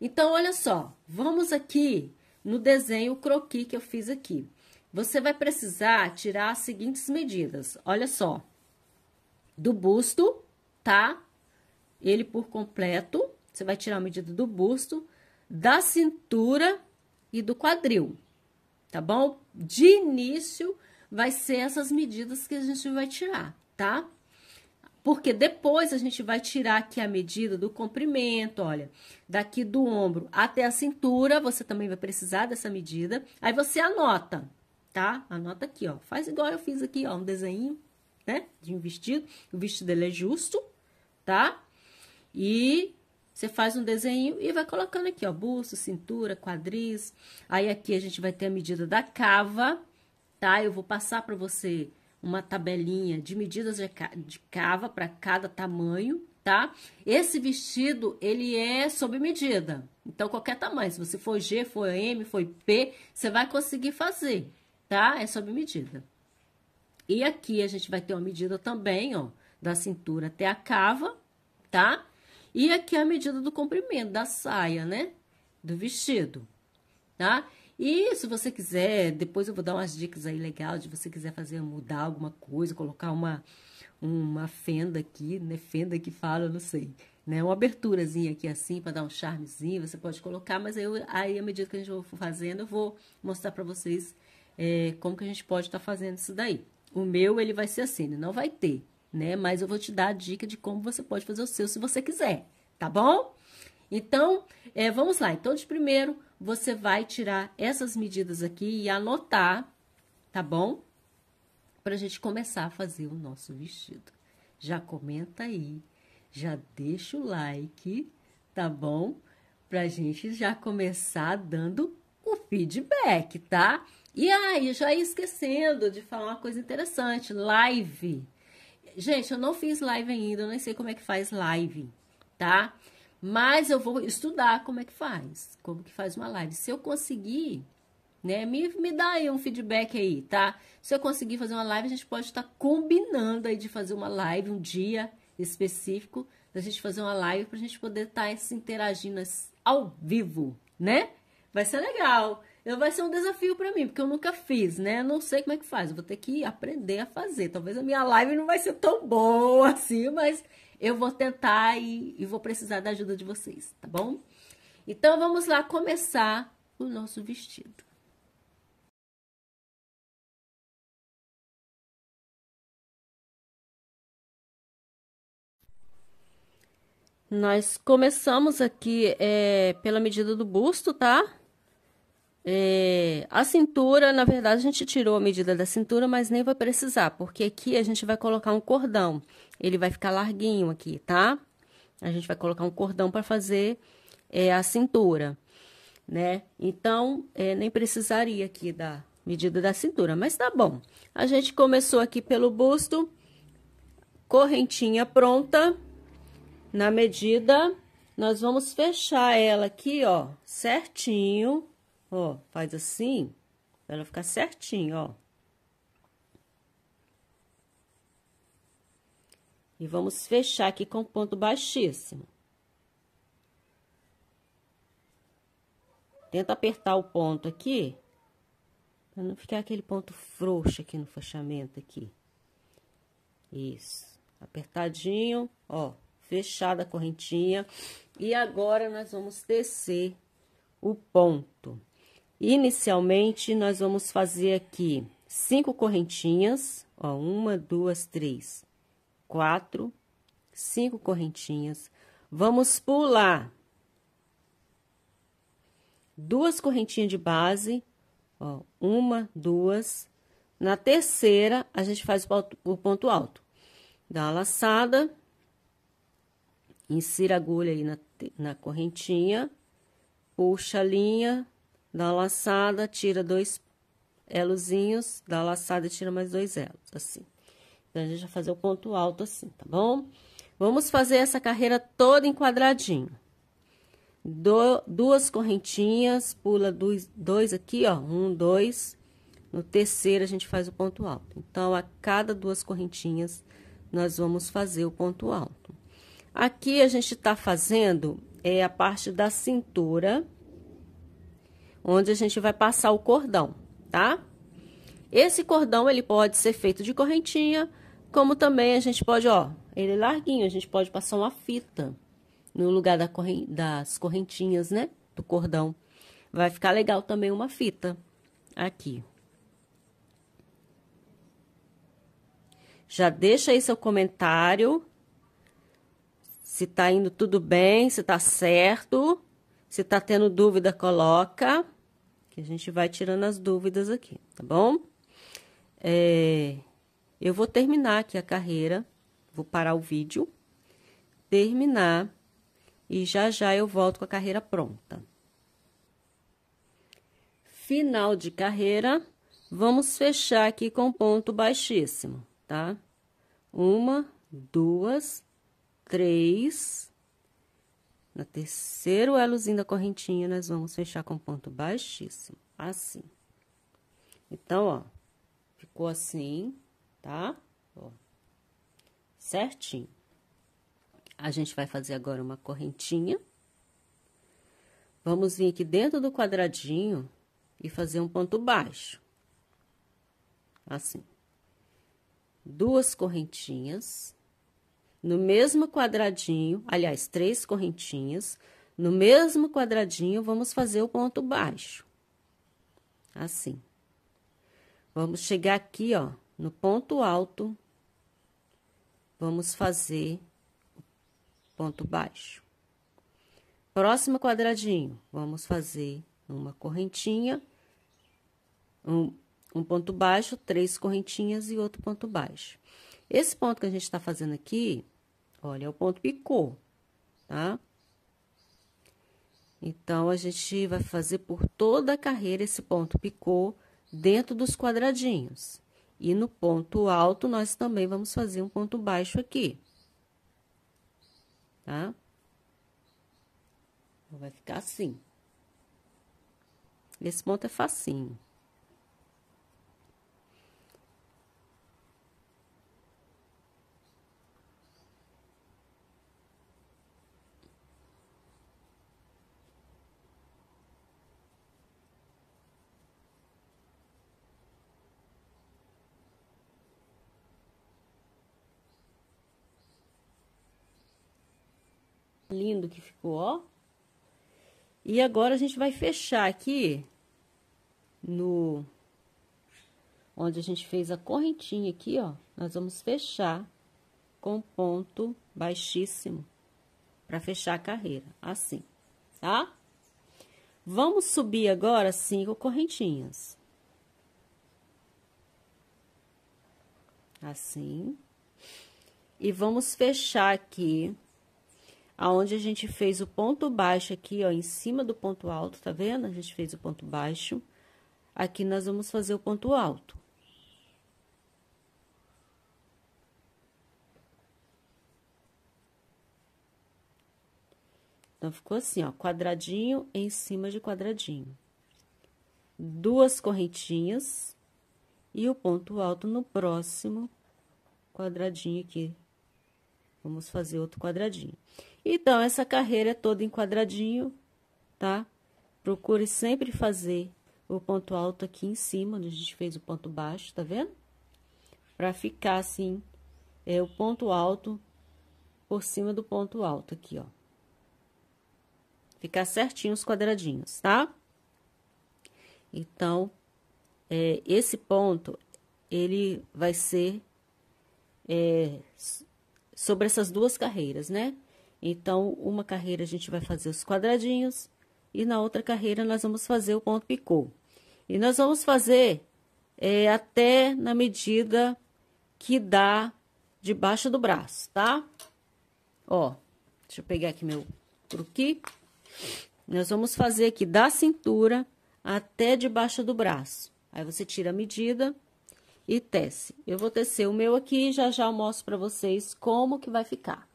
Então, olha só, vamos aqui no desenho croqui que eu fiz aqui. Você vai precisar tirar as seguintes medidas, olha só. Do busto, tá? Ele por completo, você vai tirar a medida do busto, da cintura e do quadril, tá bom? De início, vai ser essas medidas que a gente vai tirar, tá? Porque depois a gente vai tirar aqui a medida do comprimento, olha, daqui do ombro até a cintura, você também vai precisar dessa medida. Aí você anota, tá? Anota aqui, ó. Faz igual eu fiz aqui, ó, um desenho, né, de um vestido. O vestido dele é justo, tá? E você faz um desenho e vai colocando aqui, ó, busto, cintura, quadris. Aí aqui a gente vai ter a medida da cava, tá? Eu vou passar para você uma tabelinha de medidas de cava para cada tamanho, tá? Esse vestido, ele é sob medida. Então, qualquer tamanho, se você for G, for M, for P, você vai conseguir fazer, tá? É sob medida. E aqui a gente vai ter uma medida também, ó, da cintura até a cava, tá? E aqui a medida do comprimento da saia, né? Do vestido, tá? E se você quiser, depois eu vou dar umas dicas aí legal de você quiser fazer mudar alguma coisa, colocar uma uma fenda aqui, né? Fenda que fala, não sei, né? Uma aberturazinha aqui assim para dar um charmezinho, você pode colocar, mas eu aí à medida que a gente for fazendo, eu vou mostrar para vocês é, como que a gente pode estar tá fazendo isso daí. O meu ele vai ser assim, ele não vai ter, né? Mas eu vou te dar a dica de como você pode fazer o seu se você quiser, tá bom? Então, é, vamos lá. Então, de primeiro, você vai tirar essas medidas aqui e anotar, tá bom? Para a gente começar a fazer o nosso vestido. Já comenta aí, já deixa o like, tá bom? Para a gente já começar dando o feedback, tá? E aí, ah, já ia esquecendo de falar uma coisa interessante: live. Gente, eu não fiz live ainda, eu nem sei como é que faz live, tá? Tá? Mas eu vou estudar como é que faz, como que faz uma live. Se eu conseguir, né, me, me dá aí um feedback aí, tá? Se eu conseguir fazer uma live, a gente pode estar combinando aí de fazer uma live um dia específico, da gente fazer uma live para a gente poder estar tá se interagindo ao vivo, né? Vai ser legal. Vai ser um desafio para mim, porque eu nunca fiz, né? Não sei como é que faz. Eu vou ter que aprender a fazer. Talvez a minha live não vai ser tão boa assim, mas eu vou tentar e, e vou precisar da ajuda de vocês, tá bom? Então, vamos lá começar o nosso vestido. Nós começamos aqui é, pela medida do busto, tá? É, a cintura, na verdade, a gente tirou a medida da cintura, mas nem vai precisar, porque aqui a gente vai colocar um cordão. Ele vai ficar larguinho aqui, tá? A gente vai colocar um cordão para fazer é, a cintura, né? Então, é, nem precisaria aqui da medida da cintura, mas tá bom. A gente começou aqui pelo busto, correntinha pronta, na medida, nós vamos fechar ela aqui, ó, certinho Ó, faz assim, pra ela ficar certinho, ó. E vamos fechar aqui com ponto baixíssimo. Tenta apertar o ponto aqui, para não ficar aquele ponto frouxo aqui no fechamento aqui. Isso. Apertadinho, ó, fechada a correntinha. E agora, nós vamos tecer o ponto. Inicialmente, nós vamos fazer aqui cinco correntinhas, ó, uma, duas, três, quatro, cinco correntinhas. Vamos pular duas correntinhas de base, ó, uma, duas. Na terceira, a gente faz o ponto alto. Dá laçada, insira a agulha aí na, na correntinha, puxa a linha, dá laçada, tira dois elozinhos, dá laçada, tira mais dois elos, assim. Então, a gente vai fazer o ponto alto assim, tá bom? Vamos fazer essa carreira toda em quadradinho. Do, duas correntinhas, pula dois, dois aqui, ó, um, dois. No terceiro, a gente faz o ponto alto. Então, a cada duas correntinhas, nós vamos fazer o ponto alto. Aqui, a gente tá fazendo é a parte da cintura onde a gente vai passar o cordão, tá? Esse cordão, ele pode ser feito de correntinha, como também a gente pode, ó, ele é larguinho, a gente pode passar uma fita no lugar da corren das correntinhas, né? Do cordão. Vai ficar legal também uma fita aqui. Já deixa aí seu comentário. Se tá indo tudo bem, se tá certo. Se tá tendo dúvida, coloca que a gente vai tirando as dúvidas aqui, tá bom? É, eu vou terminar aqui a carreira, vou parar o vídeo, terminar e já já eu volto com a carreira pronta. Final de carreira, vamos fechar aqui com ponto baixíssimo, tá? Uma, duas, três, no terceiro elozinho da correntinha, nós vamos fechar com ponto baixíssimo, assim. Então, ó, ficou assim, tá? Ó, certinho. A gente vai fazer agora uma correntinha. Vamos vir aqui dentro do quadradinho e fazer um ponto baixo. Assim. Duas correntinhas no mesmo quadradinho, aliás, três correntinhas, no mesmo quadradinho vamos fazer o ponto baixo. Assim. Vamos chegar aqui, ó, no ponto alto, vamos fazer ponto baixo. Próximo quadradinho, vamos fazer uma correntinha, um, um ponto baixo, três correntinhas e outro ponto baixo. Esse ponto que a gente está fazendo aqui, olha, é o ponto picô, tá? Então, a gente vai fazer por toda a carreira esse ponto picô dentro dos quadradinhos. E no ponto alto, nós também vamos fazer um ponto baixo aqui. Tá? Vai ficar assim. Esse ponto é facinho. lindo que ficou, ó. E agora a gente vai fechar aqui no onde a gente fez a correntinha aqui, ó. Nós vamos fechar com ponto baixíssimo para fechar a carreira, assim, tá? Vamos subir agora cinco correntinhas. Assim. E vamos fechar aqui aonde a gente fez o ponto baixo aqui, ó, em cima do ponto alto, tá vendo? A gente fez o ponto baixo. Aqui nós vamos fazer o ponto alto. Então, ficou assim, ó, quadradinho em cima de quadradinho. Duas correntinhas e o ponto alto no próximo quadradinho aqui. Vamos fazer outro quadradinho. Então, essa carreira é toda em quadradinho, tá? Procure sempre fazer o ponto alto aqui em cima, onde a gente fez o ponto baixo, tá vendo? Pra ficar assim, é o ponto alto por cima do ponto alto aqui, ó. Ficar certinho os quadradinhos, tá? Então, é, esse ponto, ele vai ser é, sobre essas duas carreiras, né? Então, uma carreira a gente vai fazer os quadradinhos e na outra carreira nós vamos fazer o ponto picô. E nós vamos fazer é, até na medida que dá debaixo do braço, tá? Ó, deixa eu pegar aqui meu cruqui. Nós vamos fazer aqui da cintura até debaixo do braço. Aí você tira a medida e tece. Eu vou tecer o meu aqui e já já eu mostro para vocês como que vai ficar.